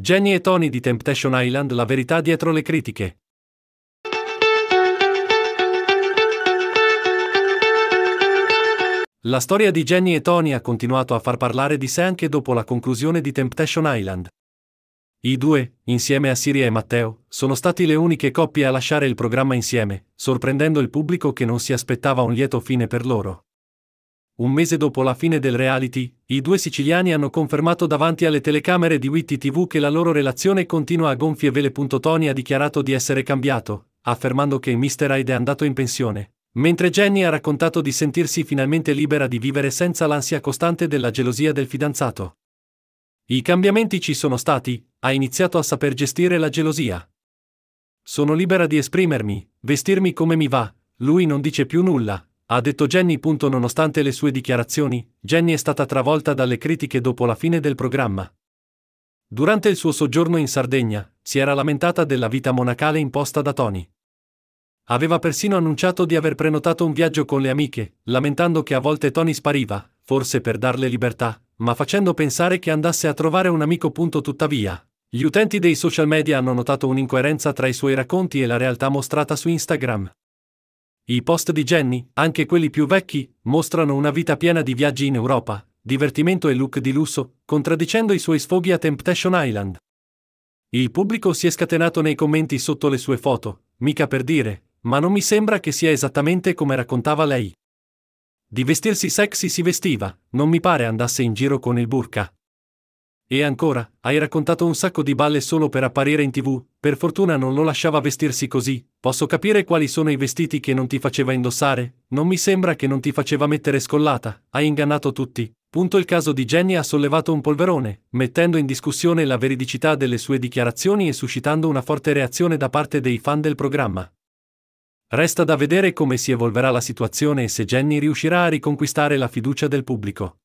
Jenny e Tony di Temptation Island la verità dietro le critiche. La storia di Jenny e Tony ha continuato a far parlare di sé anche dopo la conclusione di Temptation Island. I due, insieme a Siria e Matteo, sono stati le uniche coppie a lasciare il programma insieme, sorprendendo il pubblico che non si aspettava un lieto fine per loro. Un mese dopo la fine del reality, i due siciliani hanno confermato davanti alle telecamere di Witty TV che la loro relazione continua a gonfie vele. Tony ha dichiarato di essere cambiato, affermando che Mr. Hyde è andato in pensione, mentre Jenny ha raccontato di sentirsi finalmente libera di vivere senza l'ansia costante della gelosia del fidanzato. I cambiamenti ci sono stati, ha iniziato a saper gestire la gelosia. Sono libera di esprimermi, vestirmi come mi va, lui non dice più nulla, ha detto Jenny. Nonostante le sue dichiarazioni, Jenny è stata travolta dalle critiche dopo la fine del programma. Durante il suo soggiorno in Sardegna, si era lamentata della vita monacale imposta da Tony. Aveva persino annunciato di aver prenotato un viaggio con le amiche, lamentando che a volte Tony spariva, forse per darle libertà, ma facendo pensare che andasse a trovare un amico. Tuttavia, gli utenti dei social media hanno notato un'incoerenza tra i suoi racconti e la realtà mostrata su Instagram. I post di Jenny, anche quelli più vecchi, mostrano una vita piena di viaggi in Europa, divertimento e look di lusso, contraddicendo i suoi sfoghi a Temptation Island. Il pubblico si è scatenato nei commenti sotto le sue foto, mica per dire, ma non mi sembra che sia esattamente come raccontava lei. Di vestirsi sexy si vestiva, non mi pare andasse in giro con il burka. E ancora, hai raccontato un sacco di balle solo per apparire in tv, per fortuna non lo lasciava vestirsi così, posso capire quali sono i vestiti che non ti faceva indossare, non mi sembra che non ti faceva mettere scollata, hai ingannato tutti. Punto il caso di Jenny ha sollevato un polverone, mettendo in discussione la veridicità delle sue dichiarazioni e suscitando una forte reazione da parte dei fan del programma. Resta da vedere come si evolverà la situazione e se Jenny riuscirà a riconquistare la fiducia del pubblico.